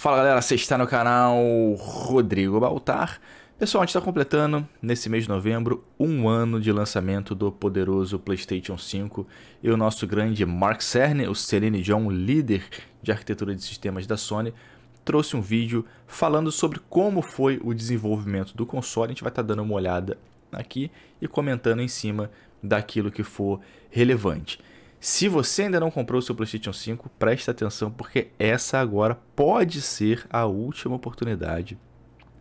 Fala galera, você está no canal Rodrigo Baltar. Pessoal, a gente está completando nesse mês de novembro um ano de lançamento do poderoso PlayStation 5 e o nosso grande Mark Cerny, o Celine John, líder de arquitetura de sistemas da Sony, trouxe um vídeo falando sobre como foi o desenvolvimento do console. A gente vai estar tá dando uma olhada aqui e comentando em cima daquilo que for relevante. Se você ainda não comprou o seu PlayStation 5, preste atenção porque essa agora pode ser a última oportunidade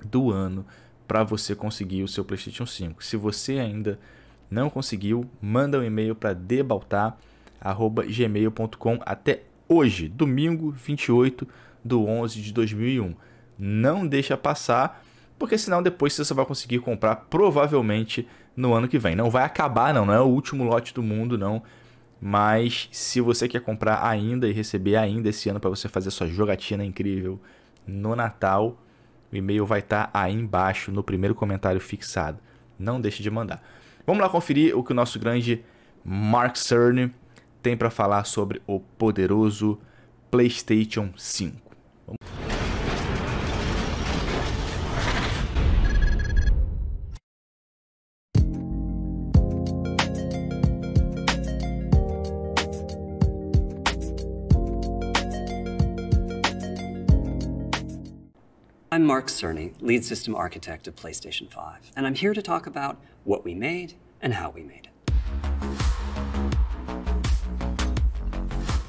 do ano para você conseguir o seu PlayStation 5. Se você ainda não conseguiu, manda um e-mail para debaltar@gmail.com até hoje, domingo 28 do 11 de 2001. Não deixa passar, porque senão depois você só vai conseguir comprar provavelmente no ano que vem. Não vai acabar não, não é o último lote do mundo não mas se você quer comprar ainda e receber ainda esse ano para você fazer sua jogatina incrível no Natal, o e-mail vai estar tá aí embaixo no primeiro comentário fixado. Não deixe de mandar. Vamos lá conferir o que o nosso grande Mark Cerny tem para falar sobre o poderoso PlayStation 5. Mark Cerny, lead system architect of PlayStation 5, and I'm here to talk about what we made and how we made it.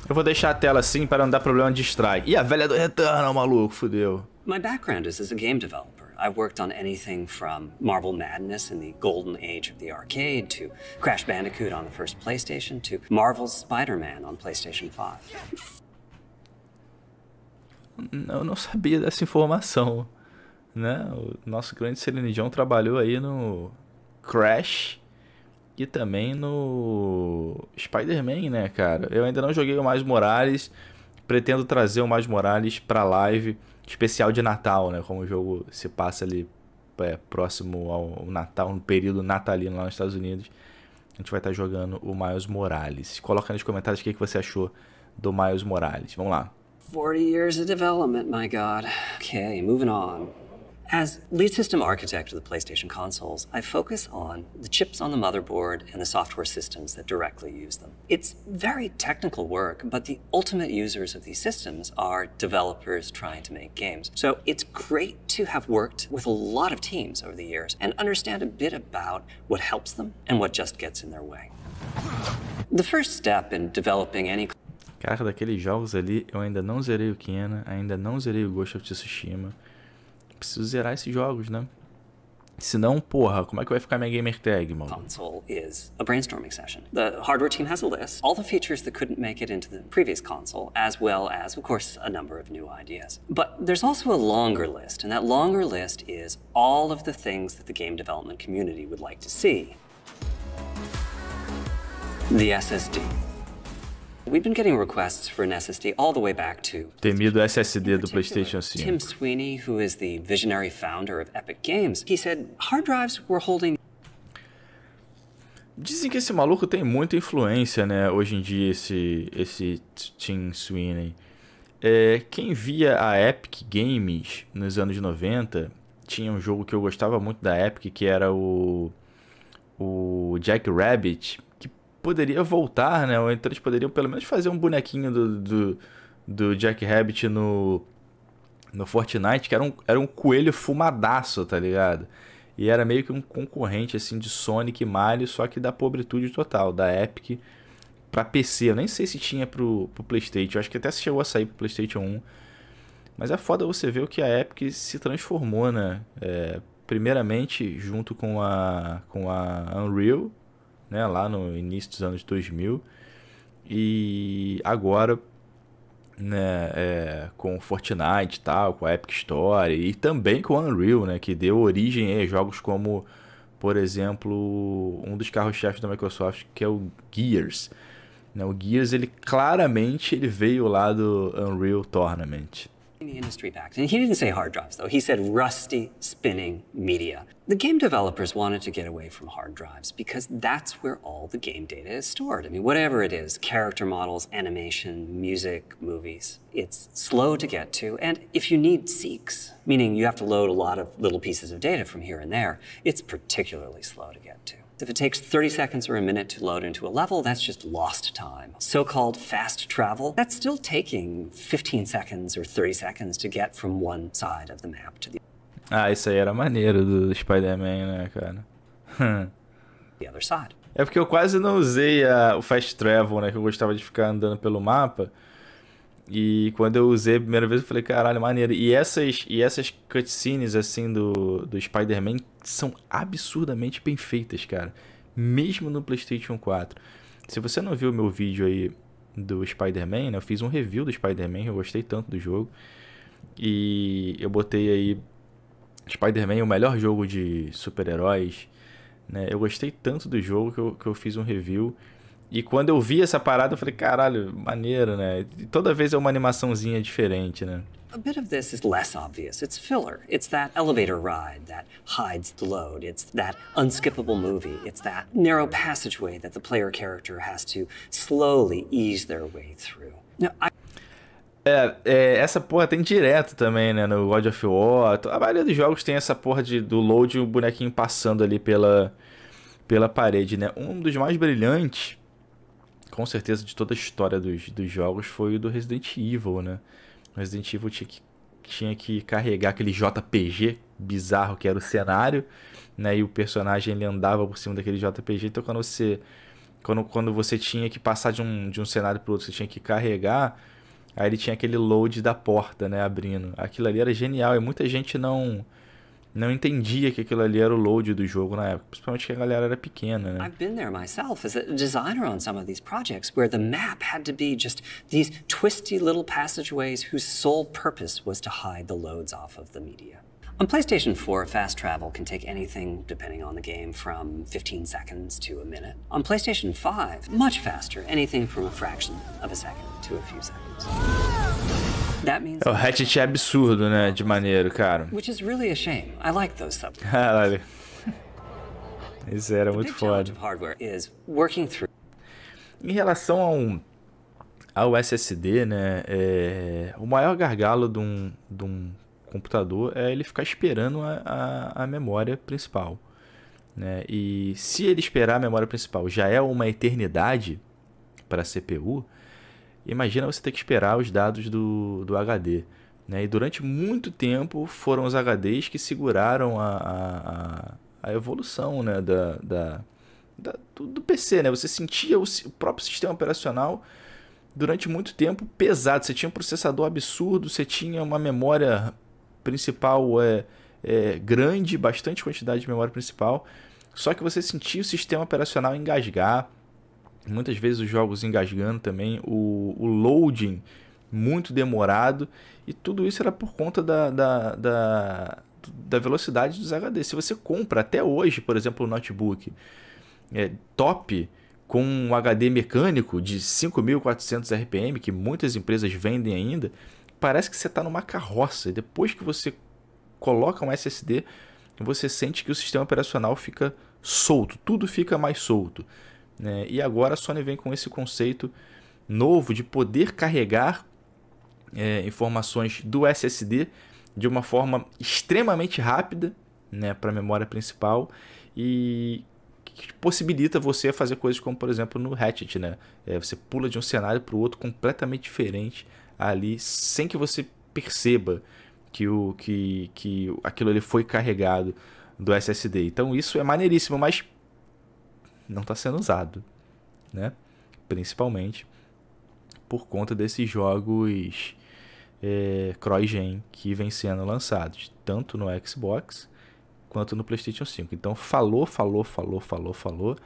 Eu vou deixar a tela assim para não dar problema de strike. E a velha do retorno, maluco, fudeu. My background is as a game developer. I worked on anything from Marble Madness in the golden age of the arcade to Crash Bandicoot on the first PlayStation to Marvel's Spider-Man on PlayStation 5. Eu não sabia dessa informação. Né? O nosso grande Celine John trabalhou aí no Crash e também no Spider-Man, né, cara? Eu ainda não joguei o Mais Morales, pretendo trazer o Mais Morales pra live especial de Natal, né? Como o jogo se passa ali é, próximo ao Natal, no período natalino lá nos Estados Unidos. A gente vai estar tá jogando o Miles Morales. Coloca nos comentários o que, que você achou do Miles Morales. Vamos lá. 40 years of development, my God. Okay, moving on. As lead system architect of the PlayStation consoles, I focus on the chips on the motherboard and the software systems that directly use them. It's very technical work, but the ultimate users of these systems are developers trying to make games. So it's great to have worked with a lot of teams over the years and understand a bit about what helps them and what just gets in their way. The first step in developing any Cara, daqueles jogos ali, eu ainda não zerei o Kena, ainda não zerei o Ghost of Tsushima preciso zerar esses jogos, né? Senão, porra, como é que vai ficar minha gamer tag, mano? Console is a brainstorming session. The hardware team has a list, all the features that couldn't make it into the previous console, as well as, of course, a number of new ideas. But there's also a longer list, and that longer list is all of the things that the game development community would like to see. The SSD. Temido SSD do PlayStation 5. Tim Sweeney, who is the visionary founder of Epic Games, he said hard drives were holding Dizem que esse maluco tem muita influência, né? Hoje em dia, esse, esse Tim Sweeney. É, quem via a Epic Games nos anos 90, tinha um jogo que eu gostava muito da Epic, que era o, o Jack Rabbit poderia voltar, né? Ou então eles poderiam pelo menos fazer um bonequinho do, do, do Jack Rabbit no, no Fortnite, que era um, era um coelho fumadaço, tá ligado? E era meio que um concorrente, assim, de Sonic e Mario, só que da pobretude total, da Epic pra PC. Eu nem sei se tinha pro, pro Playstation, eu acho que até chegou a sair pro Playstation 1. Mas é foda você ver o que a Epic se transformou, né? É, primeiramente, junto com a, com a Unreal, né, lá no início dos anos 2000. E agora, né, é, com Fortnite e tal, com a Epic Story e também com Unreal, né, que deu origem a jogos como, por exemplo, um dos carros-chefes da Microsoft, que é o Gears. Né, o Gears, ele claramente ele veio lá do Unreal Tournament. the industry back. And he didn't say hard drives, though. He said rusty spinning media. The game developers wanted to get away from hard drives because that's where all the game data is stored. I mean, whatever it is, character models, animation, music, movies, it's slow to get to. And if you need seeks, meaning you have to load a lot of little pieces of data from here and there, it's particularly slow to get If it takes 30 seconds or a minute to load into a level, that's just lost time. So-called fast travel, that's still taking 15 seconds or 30 seconds to get from one side of the map to the Ah, isso aí era maneiro do Spider-Man, né, cara? the other side. É porque eu quase não usei a, ah, o fast travel, né, que eu gostava de ficar andando pelo mapa. E quando eu usei a primeira vez, eu falei, caralho, maneiro. E essas, e essas cutscenes, assim, do, do Spider-Man são absurdamente bem feitas, cara. Mesmo no PlayStation 4. Se você não viu o meu vídeo aí do Spider-Man, né? Eu fiz um review do Spider-Man, eu gostei tanto do jogo. E eu botei aí Spider-Man, o melhor jogo de super-heróis. Né? Eu gostei tanto do jogo que eu, que eu fiz um review. E quando eu vi essa parada, eu falei, caralho, maneiro, né? E toda vez é uma animaçãozinha diferente, né? A bit of this is less obvious. It's filler. It's that elevator ride that hides the load. It's that unskippable movie. It's that narrow passageway that the player character has to slowly ease their way through. Now, I... É, é, essa porra tem direto também, né? No God of War. A maioria dos jogos tem essa porra de, do load e o bonequinho passando ali pela, pela parede, né? Um dos mais brilhantes com certeza, de toda a história dos, dos jogos foi o do Resident Evil, né? O Resident Evil tinha que, tinha que carregar aquele JPG bizarro que era o cenário, né? E o personagem ele andava por cima daquele JPG. Então, quando você, quando, quando você tinha que passar de um, de um cenário para outro, você tinha que carregar. Aí ele tinha aquele load da porta, né? Abrindo. Aquilo ali era genial e muita gente não não entendia que aquilo ali era o load do jogo na época, principalmente que a galera era pequena, né? I've been there myself as a designer on some of these projects where the map had to be just these twisty little passageways whose sole purpose was to hide the loads off of the media. On PlayStation 4, fast travel can take anything, depending on the game, from 15 seconds to a minute. On PlayStation 5, much faster, anything from a fraction of a second to a few seconds. É o Hatchet é absurdo, né? De maneiro, cara. Caralho. Isso era muito foda. Em relação ao SSD, né, é, o maior gargalo de um, de um computador é ele ficar esperando a, a, a, memória principal. Né? E se ele esperar a memória principal já é uma eternidade para a CPU, Imagina você ter que esperar os dados do, do HD. Né? E durante muito tempo foram os HDs que seguraram a, a, a evolução né? da, da, da do, do, PC. Né? Você sentia o, o próprio sistema operacional durante muito tempo pesado. Você tinha um processador absurdo, você tinha uma memória principal é, é, grande, bastante quantidade de memória principal. Só que você sentia o sistema operacional engasgar, muitas vezes os jogos engasgando também, o, o loading muito demorado, e tudo isso era por conta da, da, da, da velocidade dos HD. Se você compra até hoje, por exemplo, um notebook é, top com um HD mecânico de 5.400 RPM, que muitas empresas vendem ainda, parece que você está numa carroça. Depois que você coloca um SSD, você sente que o sistema operacional fica solto, tudo fica mais solto. Né? E agora a Sony vem com esse conceito novo de poder carregar é, informações do SSD de uma forma extremamente rápida né, para a memória principal e que possibilita você fazer coisas como, por exemplo, no Hatchet. Né? É, você pula de um cenário para o outro completamente diferente ali, sem que você perceba que, o, que, que aquilo ali foi carregado do SSD. Então isso é maneiríssimo, mas não está sendo usado, né? Principalmente por conta desses jogos é, que vem sendo lançados, tanto no Xbox quanto no PlayStation 5. Então falou, falou, falou, falou, falou,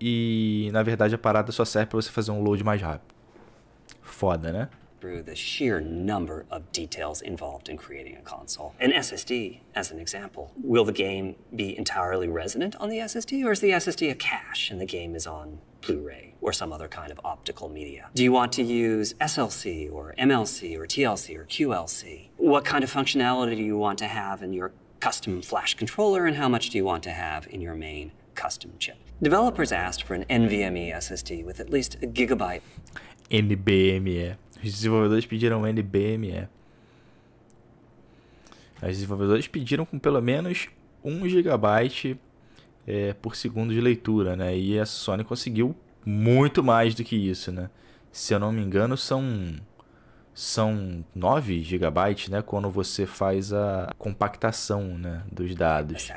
e na verdade a parada só serve para você fazer um load mais rápido. Foda, né? through the sheer number of details involved in creating a console. An SSD, as an example, will the game be entirely resident on the SSD, or is the SSD a cache and the game is on Blu-ray or some other kind of optical media? Do you want to use SLC or MLC or TLC or QLC? What kind of functionality do you want to have in your custom flash controller and how much do you want to have in your main custom chip? Developers asked for an NVMe SSD with at least a gigabyte. NVMe. Os desenvolvedores pediram NBMe. É. Os desenvolvedores pediram com pelo menos 1 GB é, por segundo de leitura, né? E a Sony conseguiu muito mais do que isso, né? Se eu não me engano, são são 9 GB, né, quando você faz a compactação, né, dos dados.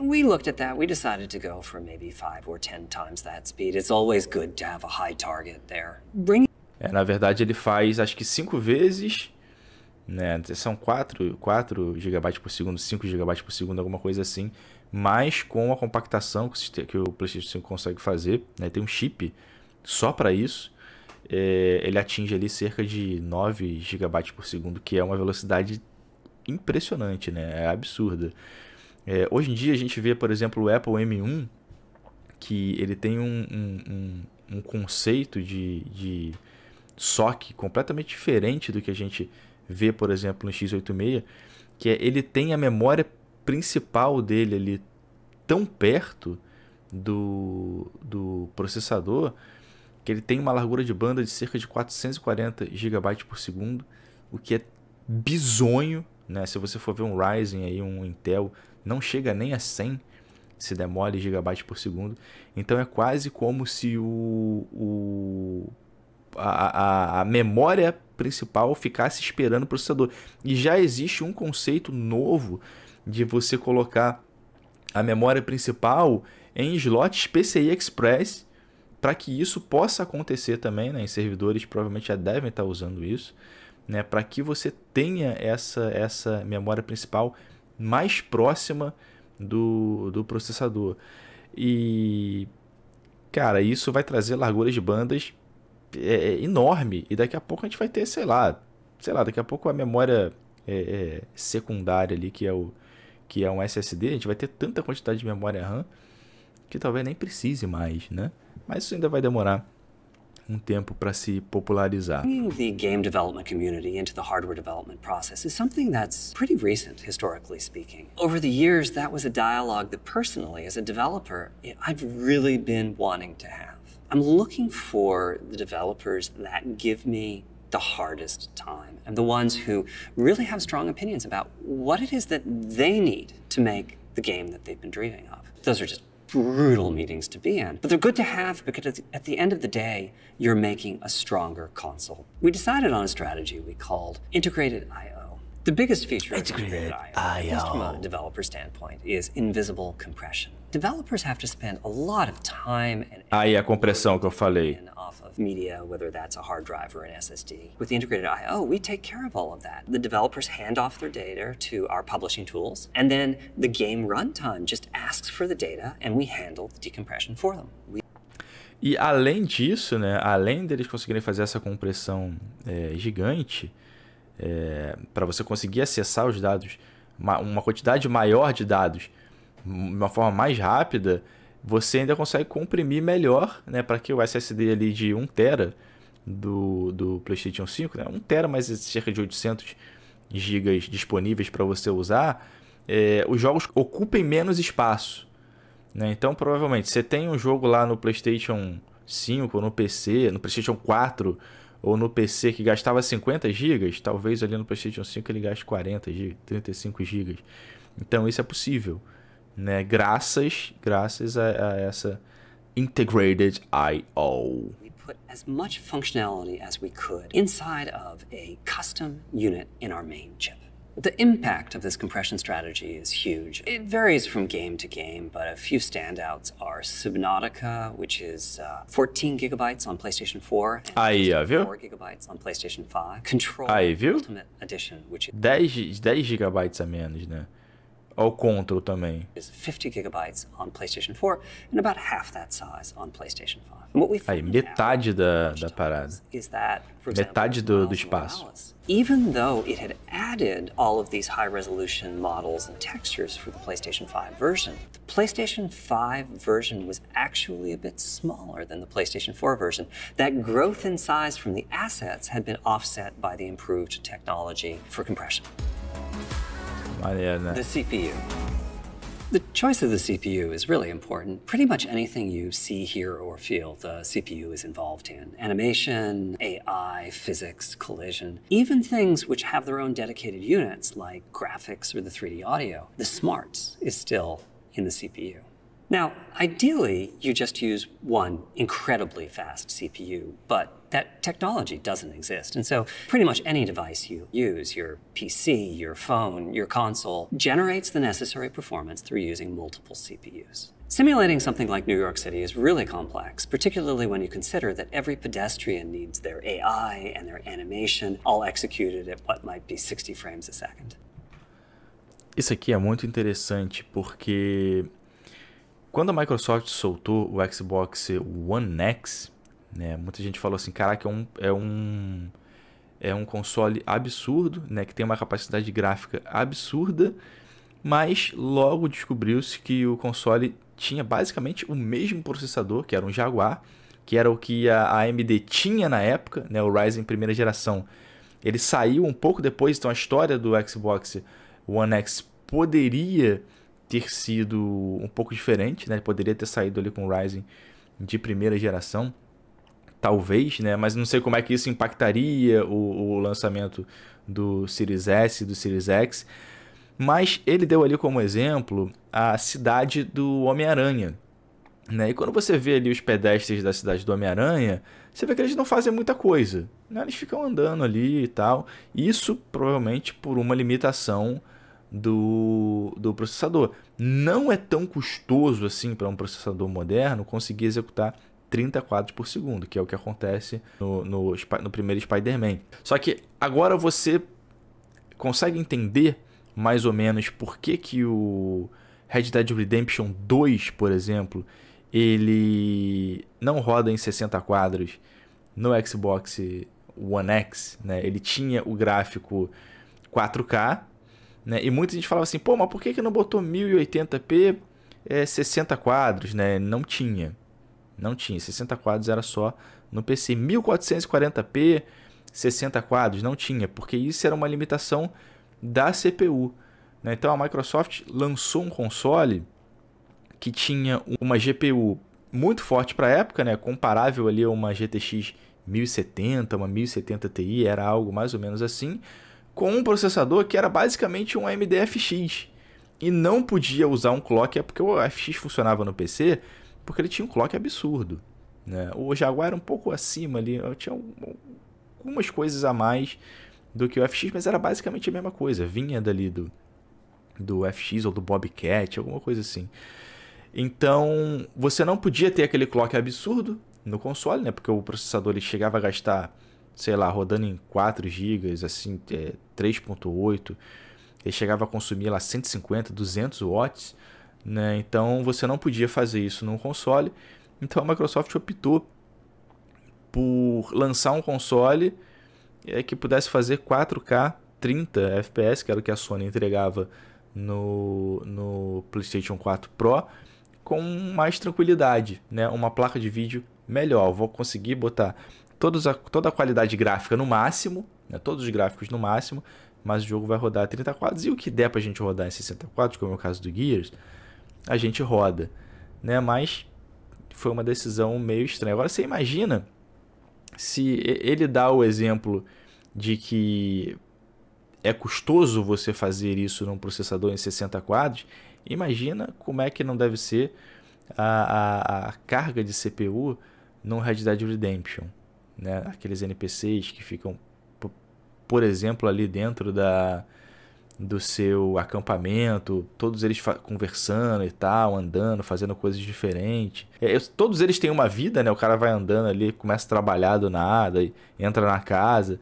We looked at that. We decided to go for maybe 5 or 10 times that speed. It's always good to have a high target there. Bring é, na verdade, ele faz acho que 5 vezes. Né? São 4, quatro GB por segundo, 5 GB por segundo, alguma coisa assim. Mas com a compactação que o PlayStation 5 consegue fazer, né? tem um chip só para isso. É, ele atinge ali cerca de 9 GB por segundo, que é uma velocidade impressionante, né? É absurda. É, hoje em dia a gente vê, por exemplo, o Apple M1, que ele tem um, um, um, um conceito de, de só que completamente diferente do que a gente vê, por exemplo, no x86, que é ele tem a memória principal dele ali tão perto do, do processador que ele tem uma largura de banda de cerca de 440 GB por segundo, o que é bizonho, né? Se você for ver um Ryzen aí, um Intel, não chega nem a 100 se demole gigabytes por segundo. Então é quase como se o, o a, a, memória principal ficasse esperando o processador. E já existe um conceito novo de você colocar a memória principal em slots PCI Express para que isso possa acontecer também, né? Em servidores provavelmente já devem estar usando isso, né? Para que você tenha essa essa memória principal mais próxima do, do processador. E cara, isso vai trazer larguras de bandas é, é, enorme. E daqui a pouco a gente vai ter, sei lá, sei lá, daqui a pouco a memória é, é, secundária ali, que é, o, que é um SSD, a gente vai ter tanta quantidade de memória RAM que talvez nem precise mais, né? Mas isso ainda vai demorar um tempo para se popularizar. The game development community into the hardware development process is something that's pretty recent historically speaking. Over the years that was a dialogue that personally as a developer I've really been wanting to have. I'm looking for the developers that give me the hardest time and the ones who really have strong opinions about what it is that they need to make the game that they've been dreaming of. Those are just brutal meetings to be in, but they're good to have because at the end of the day, you're making a stronger console. We decided on a strategy we called Integrated I.O. The biggest feature of Integrated I.O. from a developer standpoint is invisible compression. Aí a compressão que eu falei. media, whether that's a hard drive or an SSD. With the integrated I/O, we take care of all of that. The developers hand off their data to our publishing tools, and then the game runtime just asks for the data, and we handle the decompression for them. We... E além disso, né, além deles conseguirem fazer essa compressão é, gigante, é, para você conseguir acessar os dados, uma, uma quantidade maior de dados uma forma mais rápida, você ainda consegue comprimir melhor, né, para que o SSD ali de 1 tera do, do PlayStation 5, né, 1 tera mais cerca de 800 gigas disponíveis para você usar, é, os jogos ocupem menos espaço. Né? Então, provavelmente, você tem um jogo lá no PlayStation 5 ou no PC, no PlayStation 4 ou no PC que gastava 50 GB, talvez ali no PlayStation 5 ele gaste 40 GB, 35 GB. Então, isso é possível né? Graças, graças a, a essa integrated I/O. put as much functionality as we could inside of a custom unit in our main chip. The impact of this compression strategy is huge. It varies from game to game, but a few standouts are Subnautica, which is uh, 14 gigabytes on PlayStation 4, Aí, ó, viu? 4 gigabytes on PlayStation 5. Control Aí, viu? Ultimate Edition, which is 10, 10 gigabytes a menos, né? ao Control também. 50 gigabytes on PlayStation 4 and about half that size on PlayStation 5. Aí, metade da, da parada. Metade do, do espaço. Even though it had added all of these high resolution models and textures for the PlayStation 5 version, the PlayStation 5 version was actually a bit smaller than the PlayStation 4 version. That growth in size from the assets had been offset by the improved technology for compression. The CPU. The choice of the CPU is really important. Pretty much anything you see, hear, or feel, the CPU is involved in. Animation, AI, physics, collision, even things which have their own dedicated units like graphics or the 3D audio. The smarts is still in the CPU. Now, ideally, you just use one incredibly fast CPU, but that technology doesn't exist. And so, pretty much any device you use, your PC, your phone, your console, generates the necessary performance through using multiple CPUs. Simulating something like New York City is really complex, particularly when you consider that every pedestrian needs their AI and their animation, all executed at what might be 60 frames a second. Isso aqui é muito interessante porque Quando a Microsoft soltou o Xbox One X, né, muita gente falou assim, caraca, é um, é um, é um console absurdo, né, que tem uma capacidade gráfica absurda, mas logo descobriu-se que o console tinha basicamente o mesmo processador, que era um Jaguar, que era o que a AMD tinha na época, né, o Ryzen primeira geração. Ele saiu um pouco depois, então a história do Xbox One X poderia ter sido um pouco diferente, né? Ele poderia ter saído ali com o Ryzen de primeira geração, talvez, né? Mas não sei como é que isso impactaria o, o lançamento do Series S, do Series X. Mas ele deu ali como exemplo a cidade do Homem-Aranha. Né? E quando você vê ali os pedestres da cidade do Homem-Aranha, você vê que eles não fazem muita coisa. Né? Eles ficam andando ali e tal. Isso provavelmente por uma limitação do, do processador. Não é tão custoso assim para um processador moderno conseguir executar 30 quadros por segundo, que é o que acontece no, no, no primeiro Spider-Man. Só que agora você consegue entender mais ou menos por que, que o Red Dead Redemption 2, por exemplo, ele não roda em 60 quadros no Xbox One X. Né? Ele tinha o gráfico 4K, né? E muita gente falava assim, pô, mas por que, que não botou 1080p é, 60 quadros, né? Não tinha. Não tinha. 60 quadros era só no PC. 1440p, 60 quadros, não tinha, porque isso era uma limitação da CPU. Né? Então a Microsoft lançou um console que tinha uma GPU muito forte para a época, né? comparável ali a uma GTX 1070, uma 1070 Ti, era algo mais ou menos assim com um processador que era basicamente um AMD FX. E não podia usar um clock, é porque o FX funcionava no PC, porque ele tinha um clock absurdo. Né? O Jaguar era um pouco acima ali, tinha algumas coisas a mais do que o FX, mas era basicamente a mesma coisa. Vinha dali do, do FX ou do Bobcat, alguma coisa assim. Então, você não podia ter aquele clock absurdo no console, né? Porque o processador ele chegava a gastar sei lá, rodando em 4 GB, assim, é, 3.8, ele chegava a consumir lá 150, 200 watts, né? Então você não podia fazer isso num console. Então a Microsoft optou por lançar um console é, que pudesse fazer 4K 30 FPS, que era o que a Sony entregava no, no PlayStation 4 Pro, com mais tranquilidade, né? Uma placa de vídeo melhor. vou conseguir botar todos a, toda a qualidade gráfica no máximo, né, todos os gráficos no máximo, mas o jogo vai rodar a 30 quadros e o que der a gente rodar em 60 quadros, como é o caso do Gears, a gente roda, né? Mas foi uma decisão meio estranha. Agora você imagina se ele dá o exemplo de que é custoso você fazer isso num processador em 60 quadros, imagina como é que não deve ser a, a, a carga de CPU num Red Dead Redemption né? Aqueles NPCs que ficam, por exemplo, ali dentro da do seu acampamento, todos eles conversando e tal, andando, fazendo coisas diferentes. É, eu, todos eles têm uma vida, né? O cara vai andando ali, começa a trabalhar do nada, entra na casa.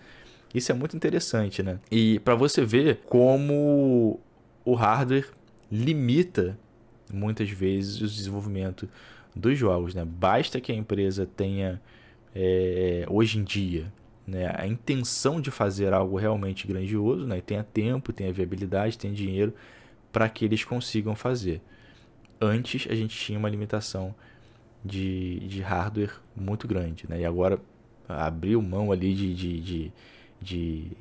Isso é muito interessante, né? E para você ver como o hardware limita muitas vezes o desenvolvimento dos jogos, né? Basta que a empresa tenha é, hoje em dia. Né? A intenção de fazer algo realmente grandioso, né? tenha tempo, tenha viabilidade, tenha dinheiro para que eles consigam fazer. Antes a gente tinha uma limitação de, de hardware muito grande, né? e agora abriu mão ali de, de, de de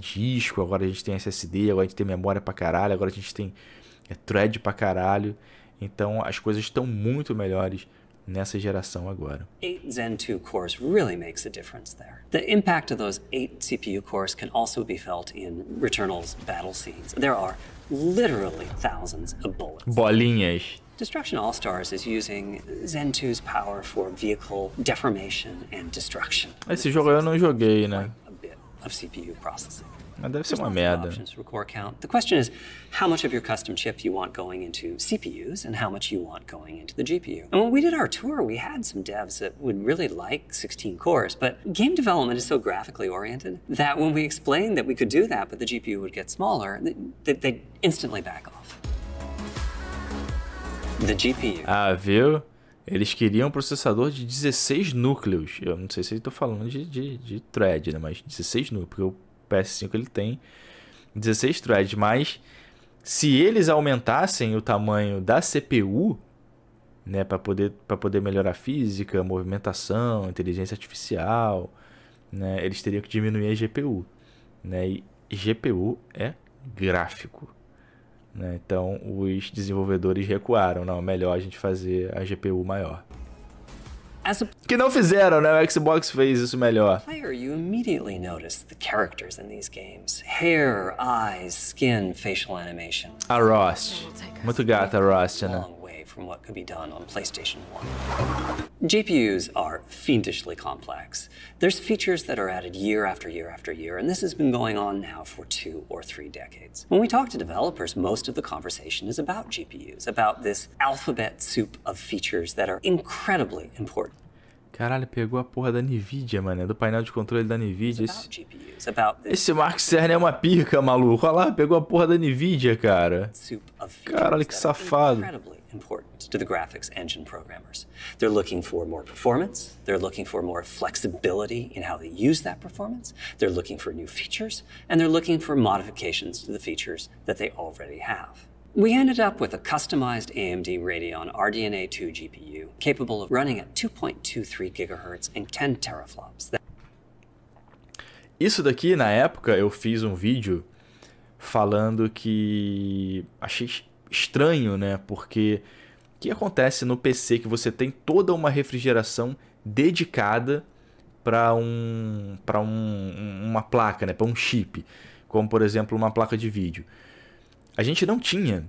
disco, agora a gente tem SSD, agora a gente tem memória pra caralho, agora a gente tem é, thread pra caralho. Então as coisas estão muito melhores nessa geração agora. Eight Zen 2 cores really makes a difference there. The impact of those eight CPU cores can also be felt in Returnal's battle scenes. There are literally thousands of bullets. Bolinhas. Destruction All Stars is using Zen 2's power for vehicle deformation and destruction. Esse jogo eu não joguei, né? A bit of CPU processing. Mas deve ser uma merda. The question is how much of your custom chip you want going into CPUs and how much you want going into the GPU. And when we did our tour, we had some devs that would really like 16 cores, but game development is so graphically oriented that when we explained that we could do that, but the GPU would get smaller, they, they instantly back off. The GPU. Ah, viu? Eles queriam um processador de 16 núcleos. Eu não sei se estou falando de, de, de thread, né? Mas 16 núcleos. Porque PS5 ele tem 16 threads, mas se eles aumentassem o tamanho da CPU, né, para poder para poder melhorar a física, movimentação, inteligência artificial, né, eles teriam que diminuir a GPU, né? E GPU é gráfico. Né? Então os desenvolvedores recuaram. Não, é melhor a gente fazer a GPU maior. As a que não fizeram, né? O Xbox fez isso melhor. Player, you immediately notice the characters in these games: hair, eyes, skin, facial animation. A Rost. Muito gata a Rost, né? from what could be done on PlayStation 1. GPUs are fiendishly complex. There's features that are added year after year after year, and this has been going on now for two or three decades. When we talk to developers, most of the conversation is about GPUs, about this alphabet soup of features that are incredibly important. Caralho, pegou a porra da Nvidia, mano. Do painel de controle da Nvidia. Esse, esse Mark Cerny é uma pica, maluco. Olha lá, pegou a porra da Nvidia, cara. Caralho, que safado important to the graphics engine programmers. They're looking for more performance. They're looking for more flexibility in how they use that performance. They're looking for new features, and they're looking for modifications to the features that they already have. We ended up with a customized AMD Radeon RDNA 2 GPU capable of running at 2.23 GHz and 10 teraflops. Isso daqui, na época, eu fiz um vídeo falando que achei estranho, né? Porque o que acontece no PC que você tem toda uma refrigeração dedicada para um, para um, uma placa, né? para um chip, como por exemplo uma placa de vídeo. A gente não tinha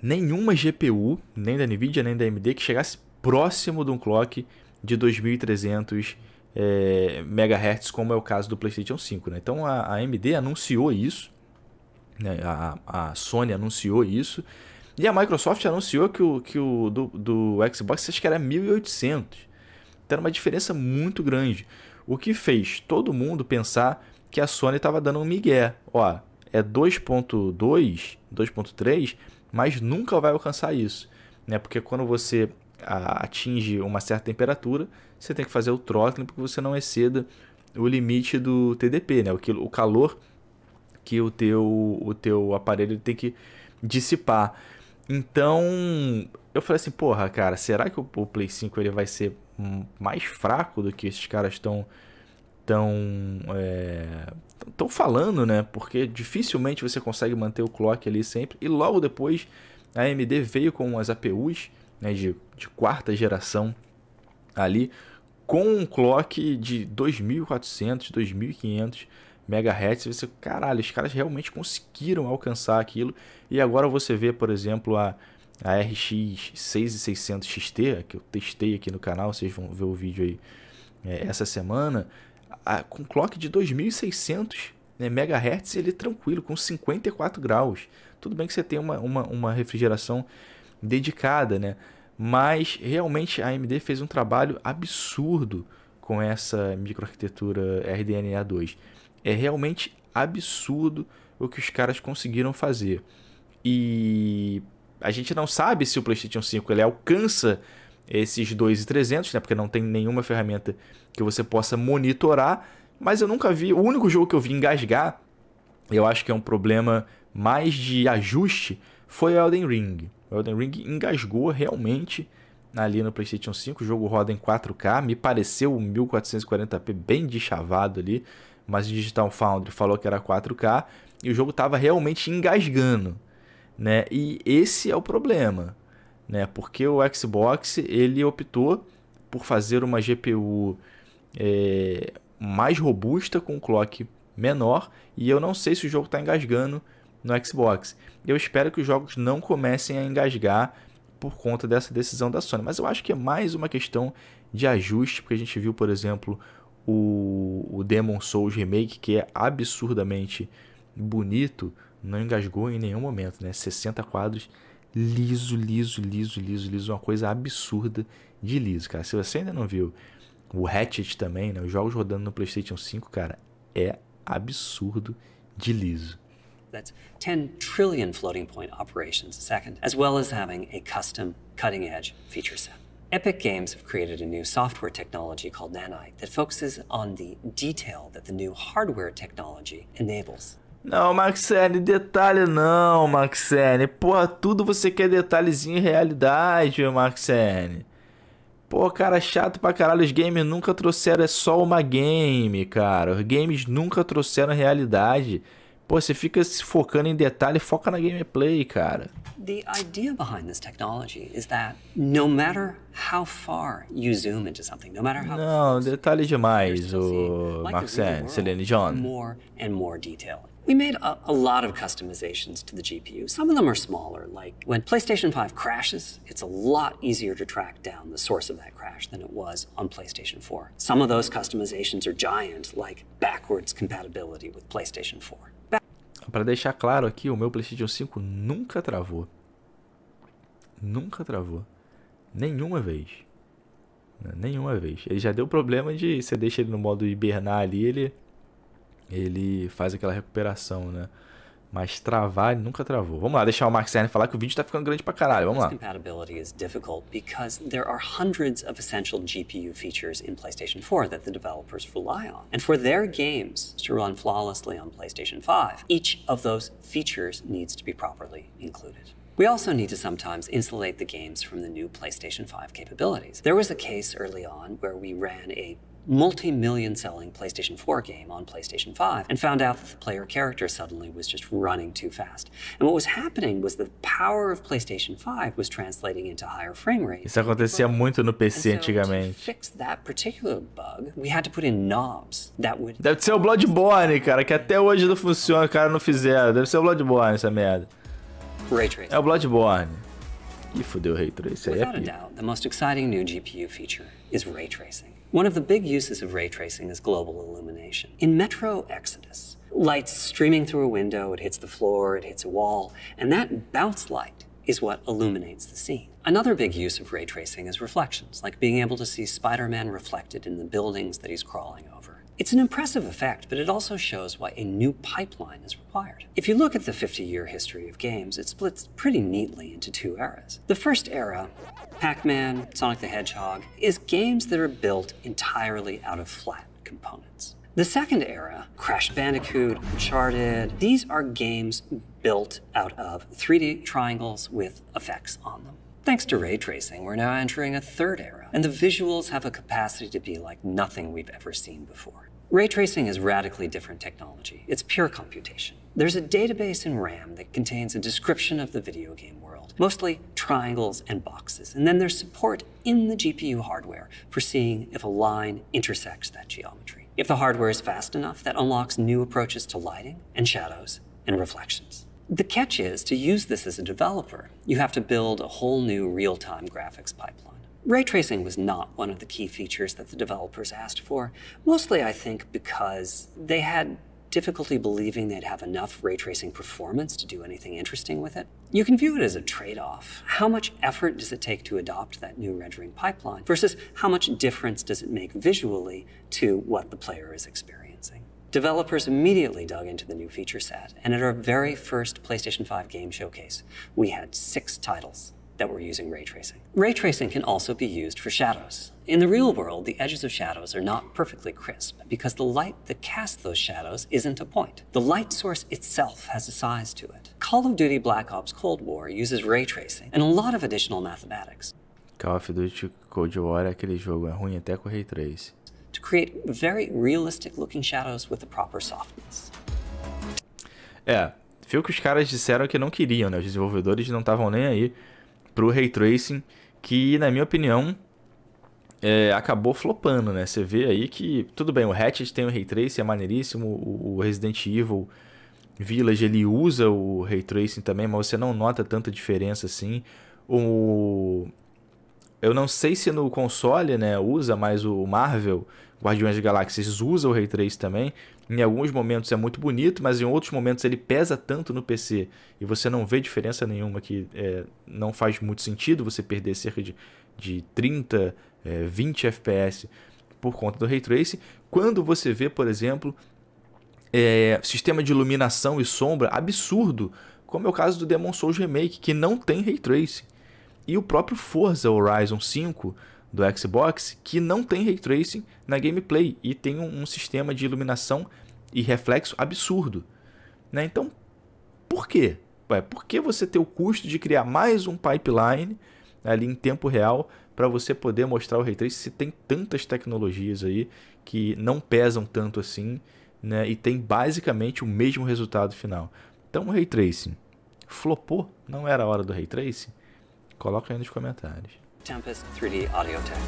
nenhuma GPU, nem da Nvidia, nem da AMD, que chegasse próximo de um clock de 2300 é, MHz, como é o caso do PlayStation 5. Né? Então a, a AMD anunciou isso né, a, a Sony anunciou isso. E a Microsoft anunciou que o, que o do, do Xbox acho que era 1.800. Então era uma diferença muito grande. O que fez todo mundo pensar que a Sony estava dando um migué. Ó, é 2.2, 2.3, mas nunca vai alcançar isso. Né? Porque quando você a, atinge uma certa temperatura, você tem que fazer o throttling porque você não exceda o limite do TDP, né? o, o calor que o teu, o teu aparelho tem que dissipar. Então, eu falei assim, porra, cara, será que o, o Play 5 ele vai ser mais fraco do que esses caras estão tão, é, tão falando, né? Porque dificilmente você consegue manter o clock ali sempre. E logo depois, a AMD veio com as APUs né, de, de quarta geração ali, com um clock de 2400, 2500 megahertz, você, caralho, os caras realmente conseguiram alcançar aquilo. E agora você vê, por exemplo, a, a RX 6600 XT, que eu testei aqui no canal, vocês vão ver o vídeo aí é, essa semana, a, com clock de 2600 né, megahertz, ele é tranquilo, com 54 graus. Tudo bem que você tem uma, uma, uma refrigeração dedicada, né? Mas realmente a AMD fez um trabalho absurdo com essa microarquitetura RDNA 2. É realmente absurdo o que os caras conseguiram fazer. E a gente não sabe se o PlayStation 5 ele alcança esses 2,300, né? Porque não tem nenhuma ferramenta que você possa monitorar. Mas eu nunca vi. O único jogo que eu vi engasgar, eu acho que é um problema mais de ajuste, foi o Elden Ring. O Elden Ring engasgou realmente ali no PlayStation 5. O jogo roda em 4K, me pareceu 1440p bem chavado ali mas o Digital Foundry falou que era 4K e o jogo estava realmente engasgando, né? E esse é o problema, né? Porque o Xbox ele optou por fazer uma GPU é, mais robusta com um clock menor e eu não sei se o jogo está engasgando no Xbox. Eu espero que os jogos não comecem a engasgar por conta dessa decisão da Sony, mas eu acho que é mais uma questão de ajuste, porque a gente viu, por exemplo, o, o Demon Souls Remake, que é absurdamente bonito, não engasgou em nenhum momento, né? 60 quadros liso, liso, liso, liso, liso, uma coisa absurda de liso, cara. Se você ainda não viu o Hatchet também, né? Os jogos rodando no PlayStation 5, cara, é absurdo de liso. That's 10 trillion floating point operations a second, as well as having a custom cutting edge feature set. Epic Games have created a new software technology called Nanite that focuses on the detail that the new hardware technology enables. Não, Maxene, detalhe não, Maxene. Pô, tudo você quer detalhezinho em realidade, Maxene. Pô, cara, chato pra caralho. Os games nunca trouxeram, é só uma game, cara. Os games nunca trouxeram realidade. Pô, você fica se focando em detalhe, foca na gameplay, cara. The idea behind this technology is that no matter how far you zoom into something, no matter how Não, detalhe demais, o Maxine, é, Celine John. More and more detail. We made a, a, lot of customizations to the GPU. Some of them are smaller, like when PlayStation 5 crashes, it's a lot easier to track down the source of that crash than it was on PlayStation 4. Some of those customizations are giant, like backwards compatibility with PlayStation 4. Para deixar claro aqui, o meu PlayStation 5 nunca travou. Nunca travou. Nenhuma vez. Né, nenhuma vez. Ele já deu problema de você deixa ele no modo hibernar ali, ele ele faz aquela recuperação, né? Mas travar ele nunca travou. Vamos lá, deixar o Mark Cerny falar que o vídeo tá ficando grande pra caralho. Vamos lá. Compatibility is difficult because there are hundreds of essential GPU features in PlayStation 4 that the developers rely on. And for their games to run flawlessly on PlayStation 5, each of those features needs to be properly included. We also need to sometimes insulate the games from the new PlayStation 5 capabilities. There was a case early on where we ran a multi-million selling PlayStation 4 game on PlayStation 5 and found out that the player character suddenly was just running too fast. And what was happening was the power of PlayStation 5 was translating into higher frame rate. Isso acontecia muito no PC so antigamente. fix that particular bug, we had to put in knobs that would Deve ser o Bloodborne, cara, que até hoje não funciona, cara, não fizeram. Deve ser o Bloodborne essa merda. Ray tracing. É o Bloodborne. E fudeu o Ray Tracing. Without a doubt, the most exciting new GPU feature is Ray Tracing. One of the big uses of ray tracing is global illumination. In Metro Exodus, light's streaming through a window, it hits the floor, it hits a wall, and that bounce light is what illuminates the scene. Another big use of ray tracing is reflections, like being able to see Spider-Man reflected in the buildings that he's crawling over. It's an impressive effect, but it also shows why a new pipeline is required. If you look at the 50-year history of games, it splits pretty neatly into two eras. The first era, Pac-Man, Sonic the Hedgehog, is games that are built entirely out of flat components. The second era, Crash Bandicoot, Uncharted, these are games built out of 3D triangles with effects on them. Thanks to ray tracing, we're now entering a third era, and the visuals have a capacity to be like nothing we've ever seen before. Ray tracing is radically different technology. It's pure computation. There's a database in RAM that contains a description of the video game world, mostly triangles and boxes, and then there's support in the GPU hardware for seeing if a line intersects that geometry. If the hardware is fast enough, that unlocks new approaches to lighting and shadows and reflections. The catch is, to use this as a developer, you have to build a whole new real-time graphics pipeline. Ray tracing was not one of the key features that the developers asked for, mostly, I think, because they had difficulty believing they'd have enough ray tracing performance to do anything interesting with it. You can view it as a trade off. How much effort does it take to adopt that new rendering pipeline versus how much difference does it make visually to what the player is experiencing? Developers immediately dug into the new feature set, and at our very first PlayStation 5 game showcase, we had six titles that we're using ray tracing. Ray tracing can also be used for shadows. In the real world, the edges of shadows are not perfectly crisp because the light that casts those shadows isn't a point. The light source itself has a size to it. Call of Duty Black Ops Cold War uses ray tracing and a lot of additional mathematics. Call of Duty Cold War, aquele jogo é ruim até com ray trace. To create very realistic looking shadows with the proper softness. É, viu que os caras disseram que não queriam, né? Os desenvolvedores não estavam nem aí para o Ray Tracing, que na minha opinião é, acabou flopando, né? Você vê aí que, tudo bem, o Hatchet tem o Ray Tracing, é maneiríssimo, o Resident Evil Village ele usa o Ray Tracing também, mas você não nota tanta diferença assim. O... Eu não sei se no console né, usa, mas o Marvel, Guardiões de Galáxias, usa o Ray Tracing também, em alguns momentos é muito bonito, mas em outros momentos ele pesa tanto no PC e você não vê diferença nenhuma que é, não faz muito sentido você perder cerca de, de 30, é, 20 FPS por conta do Ray Tracing. Quando você vê, por exemplo, é, sistema de iluminação e sombra absurdo, como é o caso do Demon Souls Remake, que não tem Ray Tracing. E o próprio Forza Horizon 5 do Xbox que não tem ray tracing na gameplay e tem um, um sistema de iluminação e reflexo absurdo. Né? Então, por quê? Ué, por que você ter o custo de criar mais um pipeline ali em tempo real para você poder mostrar o ray tracing se tem tantas tecnologias aí que não pesam tanto assim né? e tem basicamente o mesmo resultado final? Então, o ray tracing flopou? Não era a hora do ray tracing? Coloca aí nos comentários. Tempest 3D Audio Tech.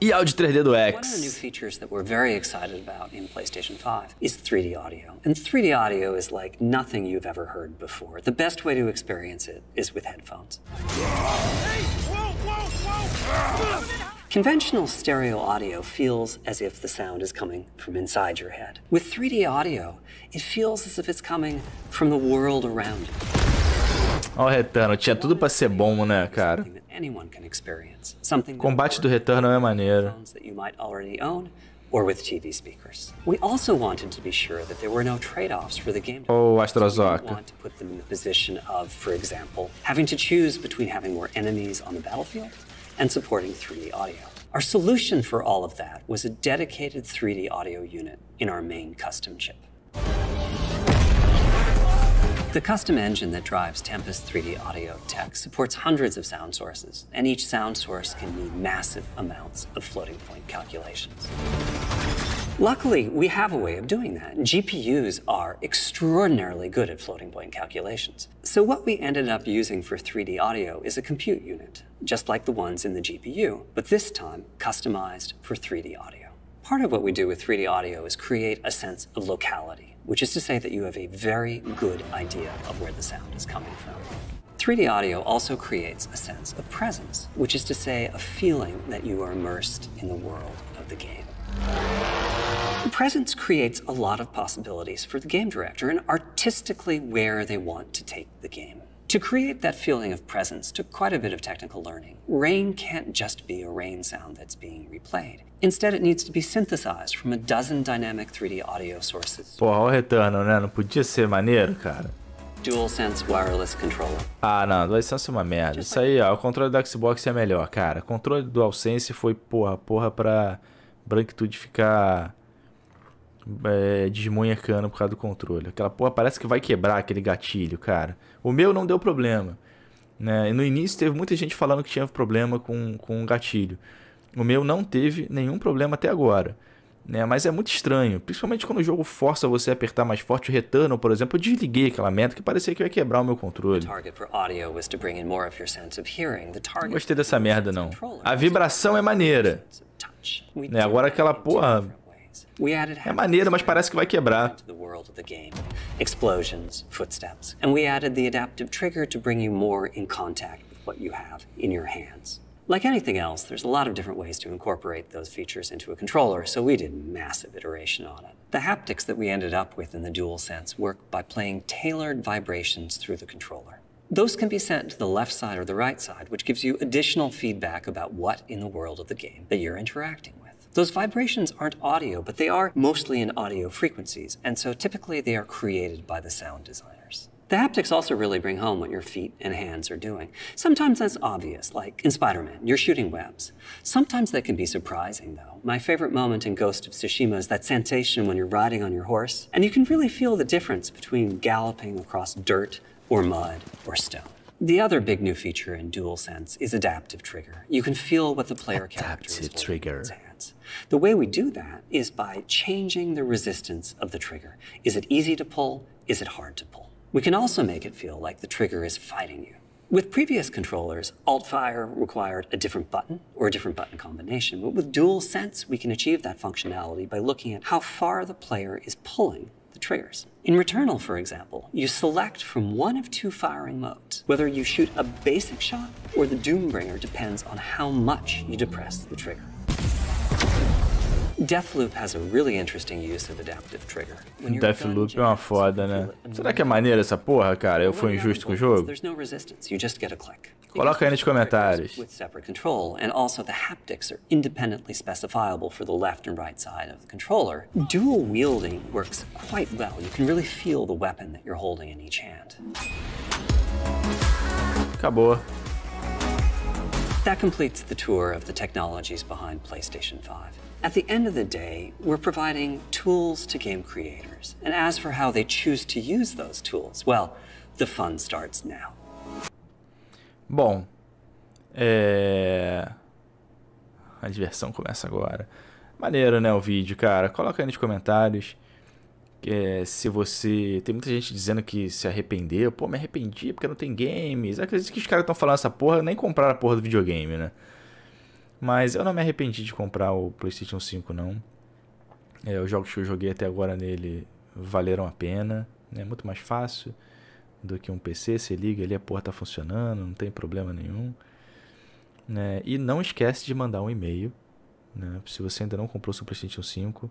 E áudio 3D do X. One of the new features that we're very excited about in PlayStation 5 is 3D audio. And 3D audio is like nothing you've ever heard before. The best way to experience it is with headphones. Hey, whoa, whoa, whoa. Conventional stereo audio feels as if the sound is coming from inside your head. With 3D audio, it feels as if it's coming from the world around you. Olha o retorno, tinha tudo para ser bom, né, cara? anyone can experience. Something Combate do retorno é maneiro. that you might already own or with TV speakers. We also wanted to be sure that there were no trade-offs for the game. Oh, AstroZoc. So to put them in the position of, for example, having to choose between having more enemies on the battlefield and supporting 3D audio. Our solution for all of that was a dedicated 3D audio unit in our main custom chip. The custom engine that drives Tempest 3D Audio Tech supports hundreds of sound sources, and each sound source can need massive amounts of floating point calculations. Luckily, we have a way of doing that. GPUs are extraordinarily good at floating point calculations. So what we ended up using for 3D audio is a compute unit, just like the ones in the GPU, but this time customized for 3D audio. Part of what we do with 3D audio is create a sense of locality which is to say that you have a very good idea of where the sound is coming from. 3D audio also creates a sense of presence, which is to say, a feeling that you are immersed in the world of the game. Presence creates a lot of possibilities for the game director and artistically where they want to take the game. To create that feeling of presence took quite a bit of technical learning. Rain can't just be a rain sound that's being replayed. Instead, it needs to be synthesized from a dozen dynamic 3D audio sources. Porra, o retorno, né? Não podia ser maneiro, cara? Sense Wireless Controller. Ah, não, Sense é uma merda. Isso aí, ó, o controle do Xbox é melhor, cara. O controle do DualSense foi, porra, porra pra branquitude ficar é, desmonhecando por causa do controle. Aquela porra parece que vai quebrar aquele gatilho, cara. O meu não deu problema. Né? No início teve muita gente falando que tinha problema com, com o gatilho. O meu não teve nenhum problema até agora. Né? Mas é muito estranho, principalmente quando o jogo força você a apertar mais forte o retorno, por exemplo, eu desliguei aquela meta que parecia que ia quebrar o meu controle. Não gostei dessa merda não. A vibração é maneira. Né? Agora aquela porra É maneiro, mas parece que vai quebrar. Explosions, footsteps, and we added the adaptive trigger to bring you more in contact with what you have in your hands. Like anything else, there's a lot of different ways to incorporate those features into a controller, so we did massive iteration on it. The haptics that we ended up with in the DualSense work by playing tailored vibrations through the controller. Those can be sent to the left side or the right side, which gives you additional feedback about what in the world of the game that you're interacting with. Those vibrations aren't audio, but they are mostly in audio frequencies, and so typically they are created by the sound designers. The haptics also really bring home what your feet and hands are doing. Sometimes that's obvious, like in Spider-Man, you're shooting webs. Sometimes that can be surprising, though. My favorite moment in Ghost of Tsushima is that sensation when you're riding on your horse, and you can really feel the difference between galloping across dirt or mud or stone. The other big new feature in DualSense is adaptive trigger. You can feel what the player adaptive character is trigger resistance. The way we do that is by changing the resistance of the trigger. Is it easy to pull? Is it hard to pull? We can also make it feel like the trigger is fighting you. With previous controllers, Alt-Fire required a different button or a different button combination, but with Dual Sense, we can achieve that functionality by looking at how far the player is pulling the triggers. In Returnal, for example, you select from one of two firing modes. Whether you shoot a basic shot or the Doombringer depends on how much you depress the trigger. Deathloop has a really interesting use of adaptive trigger. Deathloop é uma foda, né? Será que é maneira essa porra, cara? Eu fui injusto com o jogo? Coloca aí nos comentários. With separate control, and also the haptics are independently specifiable for the left and right side of the controller. Dual wielding works quite well. You can really feel the weapon that you're holding in each hand. Acabou. That completes the tour of the technologies behind PlayStation 5. At the end of the day, we're providing tools to game creators. And as for how they choose to use those tools, well, the fun starts now. Bom, é... a diversão começa agora. Maneiro, né, o vídeo, cara? Coloca aí nos comentários é, se você. Tem muita gente dizendo que se arrependeu. Pô, me arrependi porque não tem games. acredito que os caras estão falando essa porra, nem compraram a porra do videogame, né? Mas eu não me arrependi de comprar o PlayStation 5, não. É, os jogos que eu joguei até agora nele valeram a pena. Né? É né? muito mais fácil do que um PC. Você liga ali, a porra tá funcionando, não tem problema nenhum. Né? E não esquece de mandar um e-mail. Né? Se você ainda não comprou o seu PlayStation 5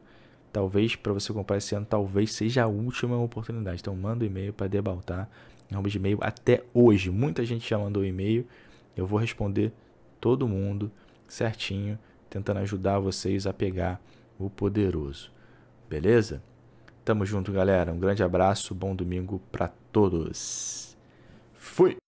Talvez para você comprar esse ano, talvez seja a última oportunidade. Então manda um e-mail para debaltar de e-mail até hoje. Muita gente já mandou e-mail. Eu vou responder todo mundo certinho, tentando ajudar vocês a pegar o poderoso. Beleza? Tamo junto, galera. Um grande abraço, bom domingo para todos. Fui.